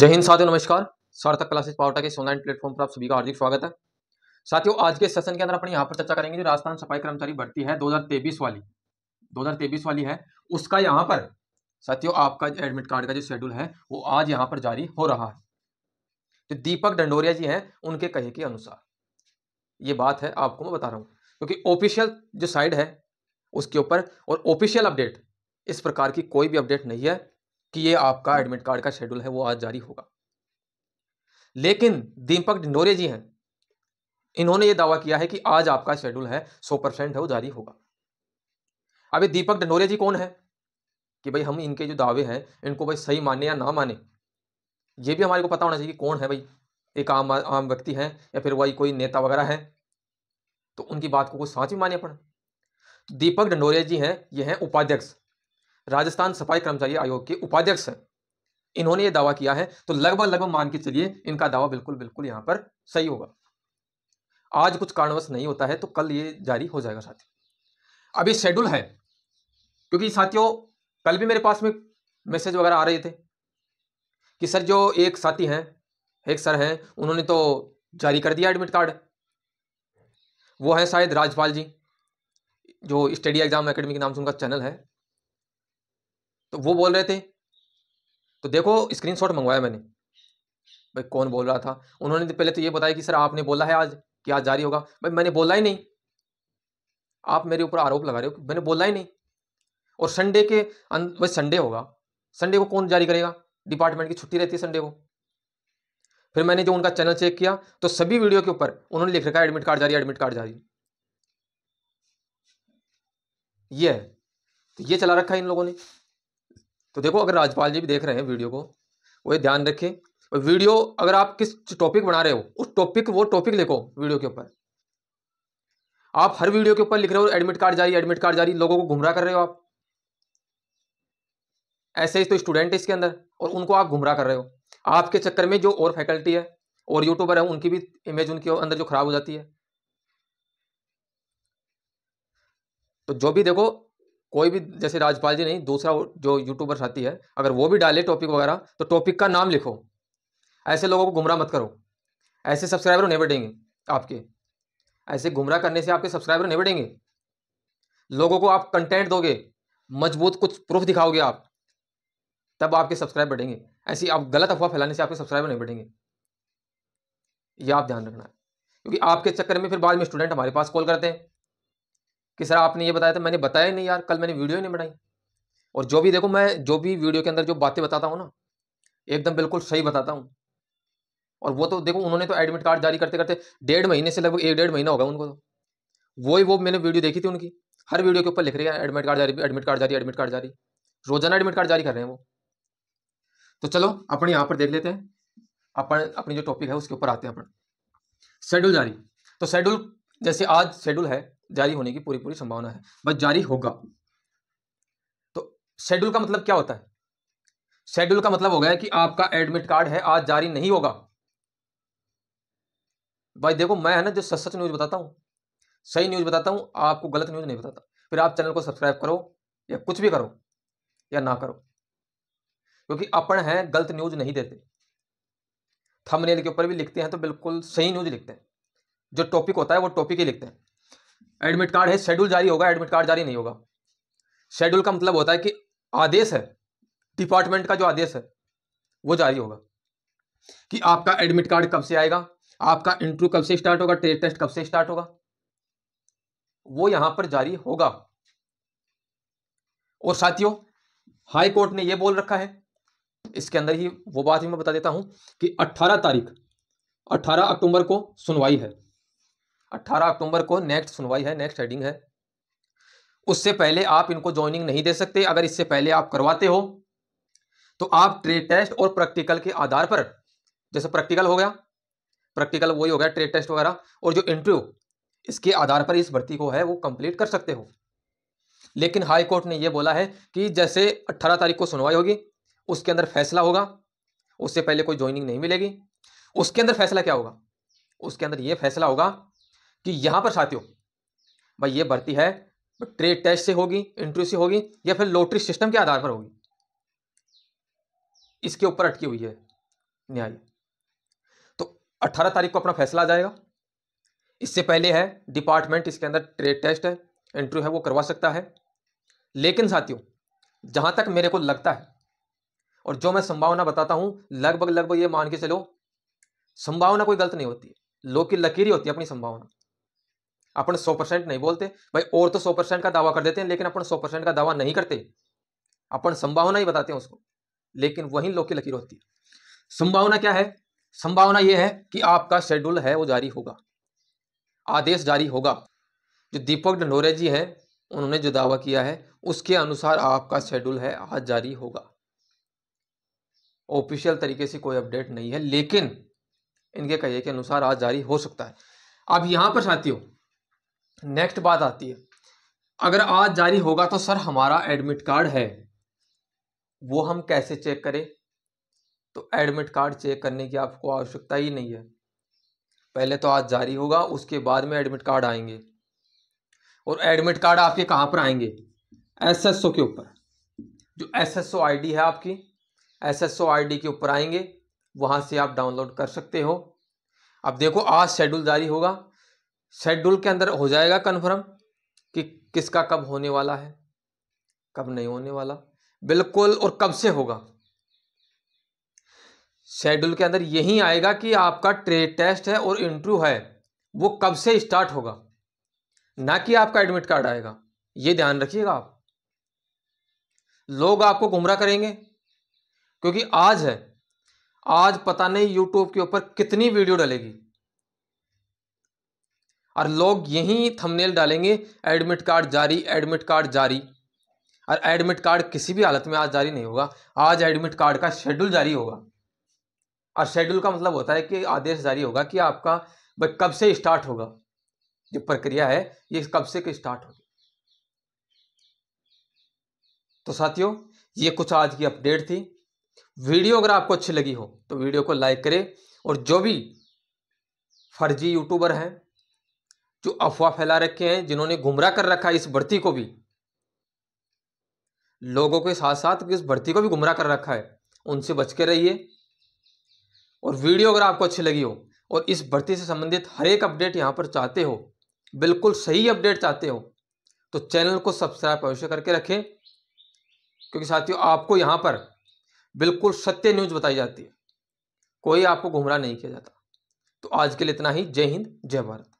जय हिंद साथियों नमस्कार सार्थक क्लासेस पावटा के ऑनलाइन प्लेटफॉर्म पर आप सभी का हार्दिक स्वागत है साथियों आज के सेशन के अंदर अपन यहाँ पर चर्चा करेंगे जो राजस्थान सफाई कर्मचारी भर्ती है 2023 वाली 2023 वाली है उसका यहाँ पर साथियों आपका एडमिट कार्ड का जो शेड्यूल है वो आज यहाँ पर जारी हो रहा है जो तो दीपक डंडोरिया जी हैं उनके कहे के अनुसार ये बात है आपको मैं बता रहा हूँ क्योंकि ऑफिशियल जो साइड है उसके ऊपर और ऑफिशियल अपडेट इस प्रकार की कोई भी अपडेट नहीं है कि ये आपका एडमिट कार्ड का शेड्यूल है वो आज जारी होगा लेकिन दीपक डिंडोरे जी हैं इन्होंने ये दावा किया है कि आज आपका शेड्यूल है सौ परसेंट है वो जारी होगा अभी दीपक डिंडोरे जी कौन है कि भाई हम इनके जो दावे हैं इनको भाई सही माने या ना माने ये भी हमारे को पता होना चाहिए कि कौन है भाई एक आम आम व्यक्ति है या फिर वही कोई नेता वगैरह है तो उनकी बात को कुछ साँच भी माने पड़े दीपक डंडोरिया जी हैं ये हैं उपाध्यक्ष राजस्थान सफाई कर्मचारी आयोग के उपाध्यक्ष हैं इन्होंने ये दावा किया है तो लगभग लगभग मान के चलिए इनका दावा बिल्कुल बिल्कुल यहाँ पर सही होगा आज कुछ कारणवश नहीं होता है तो कल ये जारी हो जाएगा साथी अभी शेड्यूल है क्योंकि साथियों कल भी मेरे पास में मैसेज वगैरह आ रहे थे कि सर जो एक साथी हैं एक सर हैं उन्होंने तो जारी कर दिया एडमिट कार्ड वो है शायद राजपाल जी जो स्टडी एग्जाम अकेडमी के नाम से उनका चैनल है तो वो बोल रहे थे तो देखो स्क्रीनशॉट मंगवाया मैंने भाई कौन बोल रहा था उन्होंने पहले तो ये बताया कि सर आपने बोला है आज कि आज जारी होगा भाई मैंने बोला ही नहीं आप मेरे ऊपर आरोप लगा रहे हो मैंने बोला ही नहीं और संडे के अंत भाई संडे होगा संडे को कौन जारी करेगा डिपार्टमेंट की छुट्टी रहती है संडे को फिर मैंने जो उनका चैनल चेक किया तो सभी वीडियो के ऊपर उन्होंने लिख रखा है एडमिट कार्ड जारी एडमिट कार्ड जारी ये तो ये चला रखा है इन लोगों ने तो देखो अगर राजपाल जी भी देख रहे हैं वीडियो को वो ये ध्यान रखें और वीडियो अगर आप किस टॉपिक बना रहे हो उस टॉपिक वो टॉपिक लिखो वीडियो के ऊपर आप हर वीडियो के ऊपर लिख रहे हो एडमिट कार्ड जारी एडमिट कार्ड जारी लोगों को गुमराह कर रहे हो आप ऐसे ही तो स्टूडेंट है इसके अंदर और उनको आप गुमराह कर रहे हो आपके चक्कर में जो और फैकल्टी है और यूट्यूबर है उनकी भी इमेज उनके अंदर जो खराब हो जाती है तो जो भी देखो कोई भी जैसे राजपाल जी नहीं दूसरा जो यूट्यूबर साथी है अगर वो भी डाले टॉपिक वगैरह तो टॉपिक का नाम लिखो ऐसे लोगों को गुमराह मत करो ऐसे सब्सक्राइबर नहीं बढ़ेंगे आपके ऐसे गुमराह करने से आपके सब्सक्राइबर नहीं बढ़ेंगे लोगों को आप कंटेंट दोगे मजबूत कुछ प्रूफ दिखाओगे आप तब आपके सब्सक्राइब बढ़ेंगे ऐसी आप गलत अफवाह फैलाने से आपके सब्सक्राइबर नहीं बढ़ेंगे यह आप ध्यान रखना है क्योंकि आपके चक्कर में फिर बाद में स्टूडेंट हमारे पास कॉल करते हैं कि सर आपने ये बताया था मैंने बताया नहीं यार कल मैंने वीडियो ही नहीं बनाई और जो भी देखो मैं जो भी वीडियो के अंदर जो बातें बताता हूँ ना एकदम बिल्कुल सही बताता हूँ और वो तो देखो उन्होंने तो एडमिट कार्ड जारी करते करते डेढ़ महीने से लगभग एक डेढ़ महीना होगा उनको तो वो ही वो मैंने वीडियो देखी थी उनकी हर वीडियो के ऊपर लिख रही है एडमिट कार्ड जारी एडमिट कार्ड जारी एडमिट कार्ड जारी रोजाना एडमिट कार्ड जारी कर रहे हैं वो तो चलो अपन यहाँ पर देख लेते हैं अपन अपनी जो टॉपिक है उसके ऊपर आते हैं अपन शेड्यूल जारी तो शेड्यूल जैसे आज शेड्यूल है जारी होने की पूरी पूरी संभावना है बस जारी होगा तो शेड्यूल का मतलब क्या होता है शेड्यूल का मतलब हो गया कि आपका एडमिट कार्ड है आज जारी नहीं होगा भाई देखो मैं है ना जो सच सच न्यूज़ बताता हूँ सही न्यूज़ बताता हूँ आपको गलत न्यूज़ नहीं बताता फिर आप चैनल को सब्सक्राइब करो या कुछ भी करो या ना करो क्योंकि अपन है गलत न्यूज़ नहीं देते थंबनेल के ऊपर भी लिखते हैं तो बिल्कुल सही न्यूज़ लिखते हैं जो टॉपिक होता है वो टॉपिक ही लिखते हैं एडमिट कार्ड है शेड्यूल जारी होगा एडमिट कार्ड जारी नहीं होगा शेड्यूल का मतलब होता है कि आदेश है डिपार्टमेंट का जो आदेश है वो जारी होगा कि आपका एडमिट कार्ड कब से आएगा आपका इंटरव्यू कब से स्टार्ट होगा ट्रेड टेस्ट कब से स्टार्ट होगा वो यहां पर जारी होगा और साथियों हाई कोर्ट ने ये बोल रखा है इसके अंदर ही वो बात ही मैं बता देता हूं कि 18 तारीख 18 अक्टूबर को सुनवाई है 18 अक्टूबर को नेक्स्ट सुनवाई है नेक्स्ट हेडिंग है उससे पहले आप इनको ज्वाइनिंग नहीं दे सकते अगर इससे पहले आप करवाते हो तो आप ट्रेड टेस्ट और प्रैक्टिकल के आधार पर जैसे प्रैक्टिकल हो गया प्रैक्टिकल वही हो गया ट्रेड टेस्ट वगैरह और जो इंटरव्यू इसके आधार पर इस भर्ती को है वो कंप्लीट कर सकते हो लेकिन हाई कोर्ट ने ये बोला है कि जैसे 18 तारीख को सुनवाई होगी उसके अंदर फैसला होगा उससे पहले कोई ज्वाइनिंग नहीं मिलेगी उसके अंदर फैसला क्या होगा उसके अंदर ये फैसला होगा कि यहां पर साथियों भाई ये भर्ती है ट्रेड टेस्ट से होगी इंटरव्यू से होगी या फिर लॉटरी सिस्टम के आधार पर होगी इसके ऊपर अटकी हुई है न्याय तो 18 तारीख को अपना फैसला आ जाएगा इससे पहले है डिपार्टमेंट इसके अंदर ट्रेड टेस्ट है इंटरव्यू है वो करवा सकता है लेकिन साथियों जहां तक मेरे को लगता है और जो मैं संभावना बताता हूँ लगभग लगभग ये मान के चलो संभावना कोई गलत नहीं होती लोग की लकीरी होती है अपनी संभावना अपन सौ परसेंट नहीं बोलते भाई और तो सौ परसेंट का दावा कर देते हैं लेकिन अपन सौ परसेंट का दावा नहीं करते अपन संभावना ही बताते हैं उसको लेकिन वही लोग की लकीर होती है संभावना क्या है संभावना यह है कि आपका शेड्यूल है वो जारी होगा आदेश जारी होगा जो दीपक ढंडोरे जी हैं उन्होंने जो दावा किया है उसके अनुसार आपका शेड्यूल है आज जारी होगा ऑफिशियल तरीके से कोई अपडेट नहीं है लेकिन इनके कहिए के अनुसार आज जारी हो सकता है अब यहां पर साथियों नेक्स्ट बात आती है अगर आज जारी होगा तो सर हमारा एडमिट कार्ड है वो हम कैसे चेक करें तो एडमिट कार्ड चेक करने की आपको आवश्यकता ही नहीं है पहले तो आज जारी होगा उसके बाद में एडमिट कार्ड आएंगे और एडमिट कार्ड आपके कहाँ पर आएंगे एसएसओ के ऊपर जो एसएसओ आईडी है आपकी एसएसओ आईडी के ऊपर आएंगे वहाँ से आप डाउनलोड कर सकते हो अब देखो आज शेड्यूल जारी होगा शेड्यूल के अंदर हो जाएगा कन्फर्म कि किसका कब होने वाला है कब नहीं होने वाला बिल्कुल और कब से होगा शेड्यूल के अंदर यही आएगा कि आपका ट्रेड टेस्ट है और इंटरव्यू है वो कब से स्टार्ट होगा ना कि आपका एडमिट कार्ड आएगा ये ध्यान रखिएगा आप लोग आपको गुमराह करेंगे क्योंकि आज है आज पता नहीं यूट्यूब के ऊपर कितनी वीडियो डलेगी और लोग यहीं थंबनेल डालेंगे एडमिट कार्ड जारी एडमिट कार्ड जारी और एडमिट कार्ड किसी भी हालत में आज जारी नहीं होगा आज एडमिट कार्ड का शेड्यूल जारी होगा और शेड्यूल का मतलब होता है कि आदेश जारी होगा कि आपका भाई कब से स्टार्ट होगा जो प्रक्रिया है ये कब से स्टार्ट होगी तो साथियों ये कुछ आज की अपडेट थी वीडियो अगर आपको अच्छी लगी हो तो वीडियो को लाइक करें और जो भी फर्जी यूट्यूबर हैं जो अफवाह फैला रखे हैं जिन्होंने गुमराह कर रखा है इस भर्ती को भी लोगों के साथ साथ इस भर्ती को भी गुमराह कर रखा है उनसे बच के रहिए और वीडियो अगर आपको अच्छी लगी हो और इस भर्ती से संबंधित हर एक अपडेट यहाँ पर चाहते हो बिल्कुल सही अपडेट चाहते हो तो चैनल को सब्सक्राइब अवश्य करके रखें क्योंकि साथियों आपको यहाँ पर बिल्कुल सत्य न्यूज बताई जाती है कोई आपको गुमराह नहीं किया जाता तो आज के लिए इतना ही जय हिंद जय भारत